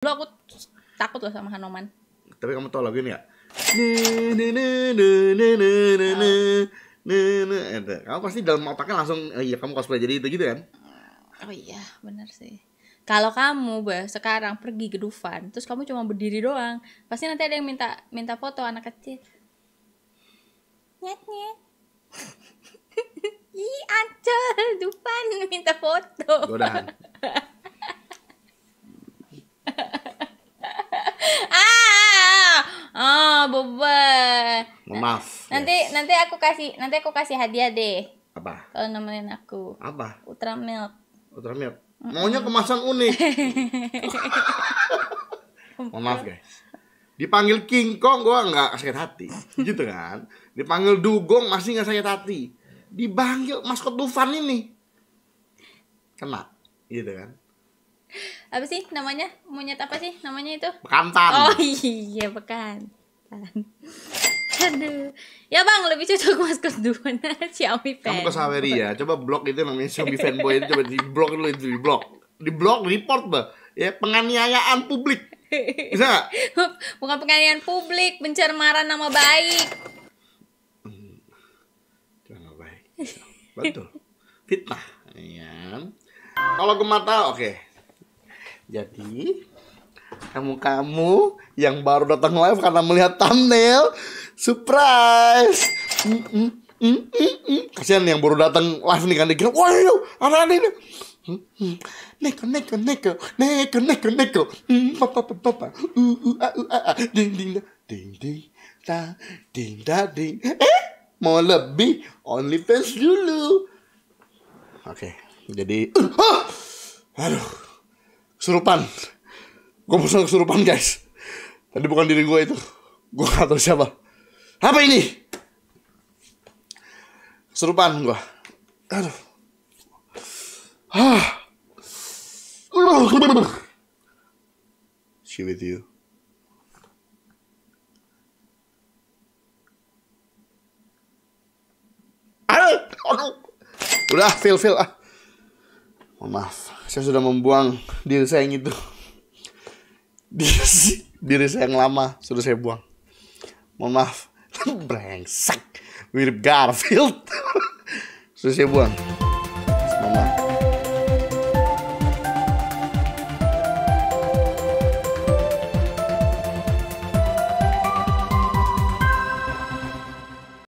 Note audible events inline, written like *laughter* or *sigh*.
Dulu aku takut loh sama Hanoman. Tapi kamu tau lagu ini ne. Ya? Kamu pasti dalam otaknya langsung, oh, iya kamu cosplay jadi itu gitu kan? Oh iya, benar sih. Kalau kamu bah, sekarang pergi ke Dufan, terus kamu cuma berdiri doang, pasti nanti ada yang minta minta foto anak kecil. Nyet nyet. *laughs* Ih, ancol Dufan minta foto. Godaan. Nanti yes. nanti aku kasih nanti aku kasih hadiah deh. Apa? Kalau nemenin aku. Apa? Ultra milk. Ultra milk. Mm Maunya kemasan unik. *laughs* Mohon maaf guys. Dipanggil King Kong gua nggak sakit hati, gitu kan? Dipanggil Dugong masih nggak sakit hati. Dipanggil maskot Dufan ini kena, gitu kan? Apa sih namanya? Monyet apa sih namanya itu? Bekantan. Oh *laughs* iya, bekantan. Aduh. Ya bang, lebih cocok maskot duana *laughs* Xiaomi fan. Kamu ke Saweria, coba blok itu namanya Xiaomi fanboy itu coba di blok dulu itu di blok. Di blok report bah. Ya penganiayaan publik. Bisa gak? *laughs* Bukan penganiayaan publik, pencemaran nama baik. Hmm, nama baik. Betul. Fitnah. Iya. Kalau mata oke. Okay. Jadi, kamu-kamu yang baru datang live karena melihat thumbnail Surprise. Mm Kasihan yang baru datang live nih kan dia kira, wah anak ini. ini. Neko, neko, neko, neko, neko, neko. Papa, papa, papa. Uh, uh, uh, uh, Ding, ding, ding, ding, da, ding, da, ding. Eh, mau lebih only fans dulu. Oke, jadi, uh, *clears throat* aduh, surupan. Gue bosan kesurupan guys. Tadi bukan diri gue itu. Gue gak tau siapa. Apa ini? Serupan gua. Aduh. Ah. She with you. Aduh. Udah, feel feel ah. Mohon maaf, saya sudah membuang diri saya yang itu. Diri, diri saya yang lama sudah saya buang. Mohon maaf kan brengsek mirip Garfield *laughs* Susah saya buang